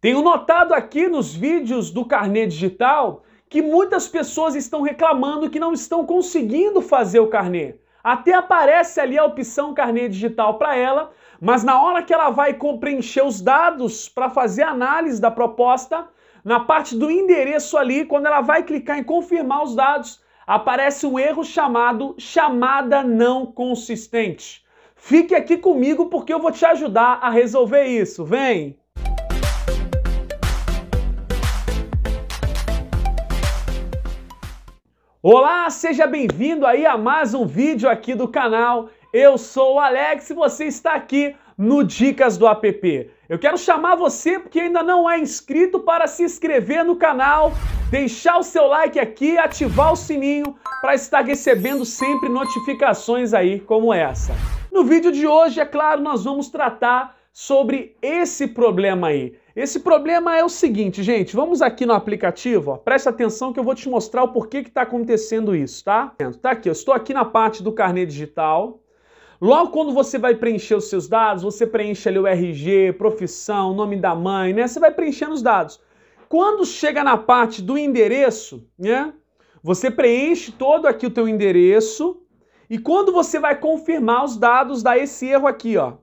Tenho notado aqui nos vídeos do carnê digital que muitas pessoas estão reclamando que não estão conseguindo fazer o carnê. Até aparece ali a opção carnê digital para ela, mas na hora que ela vai preencher os dados para fazer a análise da proposta, na parte do endereço ali, quando ela vai clicar em confirmar os dados, aparece um erro chamado chamada não consistente. Fique aqui comigo porque eu vou te ajudar a resolver isso. Vem! Olá, seja bem-vindo aí a mais um vídeo aqui do canal. Eu sou o Alex e você está aqui no Dicas do App. Eu quero chamar você porque ainda não é inscrito para se inscrever no canal, deixar o seu like aqui, ativar o sininho para estar recebendo sempre notificações aí como essa. No vídeo de hoje, é claro, nós vamos tratar sobre esse problema aí esse problema é o seguinte, gente, vamos aqui no aplicativo, ó, presta atenção que eu vou te mostrar o porquê que está acontecendo isso, tá? Tá aqui, eu estou aqui na parte do carnê digital. Logo quando você vai preencher os seus dados, você preenche ali o RG, profissão, nome da mãe, né? Você vai preenchendo os dados. Quando chega na parte do endereço, né? Você preenche todo aqui o teu endereço e quando você vai confirmar os dados, dá esse erro aqui, ó.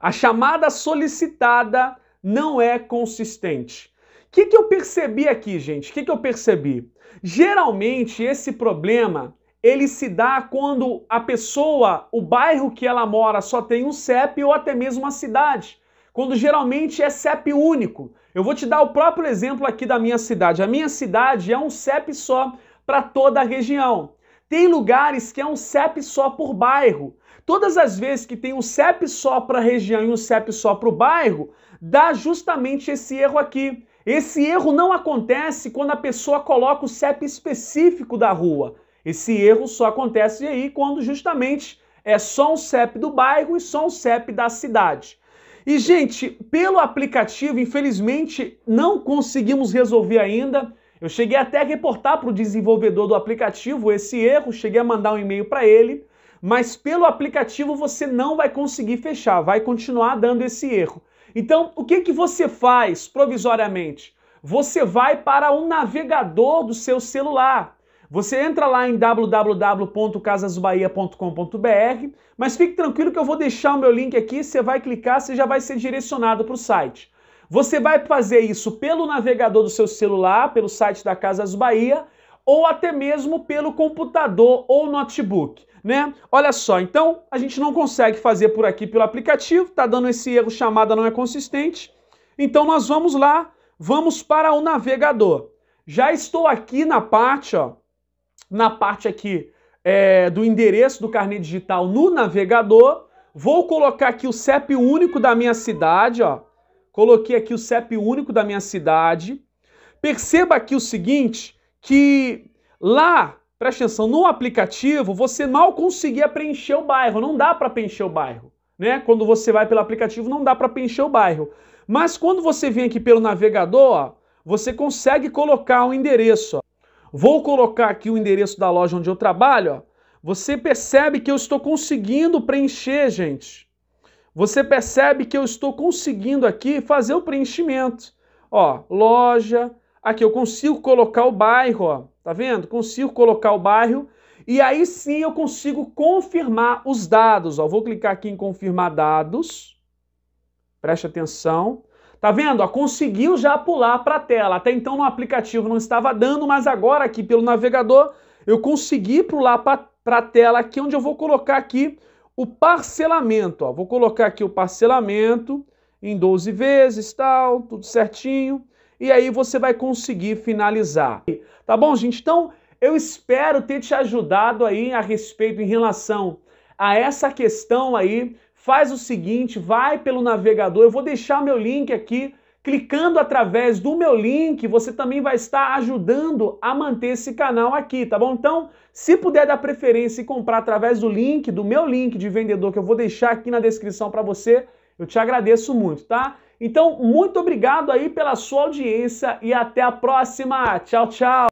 A chamada solicitada não é consistente. O que, que eu percebi aqui, gente? O que, que eu percebi? Geralmente esse problema ele se dá quando a pessoa, o bairro que ela mora, só tem um CEP ou até mesmo uma cidade. Quando geralmente é CEP único. Eu vou te dar o próprio exemplo aqui da minha cidade. A minha cidade é um CEP só para toda a região. Tem lugares que é um CEP só por bairro. Todas as vezes que tem um CEP só para a região e um CEP só para o bairro, dá justamente esse erro aqui. Esse erro não acontece quando a pessoa coloca o CEP específico da rua. Esse erro só acontece aí quando justamente é só um CEP do bairro e só um CEP da cidade. E, gente, pelo aplicativo, infelizmente, não conseguimos resolver ainda. Eu cheguei até a reportar para o desenvolvedor do aplicativo esse erro, cheguei a mandar um e-mail para ele, mas pelo aplicativo você não vai conseguir fechar, vai continuar dando esse erro. Então, o que, que você faz provisoriamente? Você vai para o um navegador do seu celular. Você entra lá em www.casasbahia.com.br, mas fique tranquilo que eu vou deixar o meu link aqui, você vai clicar, você já vai ser direcionado para o site. Você vai fazer isso pelo navegador do seu celular, pelo site da Casas Bahia, ou até mesmo pelo computador ou notebook, né? Olha só, então a gente não consegue fazer por aqui pelo aplicativo, tá dando esse erro chamada não é consistente. Então nós vamos lá, vamos para o navegador. Já estou aqui na parte, ó, na parte aqui é, do endereço do carnet digital no navegador. Vou colocar aqui o CEP único da minha cidade, ó. Coloquei aqui o CEP único da minha cidade. Perceba aqui o seguinte, que lá, preste atenção, no aplicativo você mal conseguia preencher o bairro, não dá para preencher o bairro, né? Quando você vai pelo aplicativo não dá para preencher o bairro. Mas quando você vem aqui pelo navegador, ó, você consegue colocar o um endereço. Ó. Vou colocar aqui o endereço da loja onde eu trabalho, ó. Você percebe que eu estou conseguindo preencher, gente. Você percebe que eu estou conseguindo aqui fazer o preenchimento. Ó, loja, aqui eu consigo colocar o bairro, ó, tá vendo? Consigo colocar o bairro e aí sim eu consigo confirmar os dados, ó. Vou clicar aqui em confirmar dados. Preste atenção. Tá vendo? Ó, conseguiu já pular para a tela. Até então no aplicativo não estava dando, mas agora aqui pelo navegador eu consegui pular para a tela aqui é onde eu vou colocar aqui o parcelamento, ó, vou colocar aqui o parcelamento em 12 vezes, tal, tudo certinho. E aí você vai conseguir finalizar. Tá bom, gente? Então, eu espero ter te ajudado aí a respeito em relação a essa questão aí. Faz o seguinte, vai pelo navegador. Eu vou deixar meu link aqui Clicando através do meu link, você também vai estar ajudando a manter esse canal aqui, tá bom? Então, se puder dar preferência e comprar através do link, do meu link de vendedor que eu vou deixar aqui na descrição para você, eu te agradeço muito, tá? Então, muito obrigado aí pela sua audiência e até a próxima. Tchau, tchau.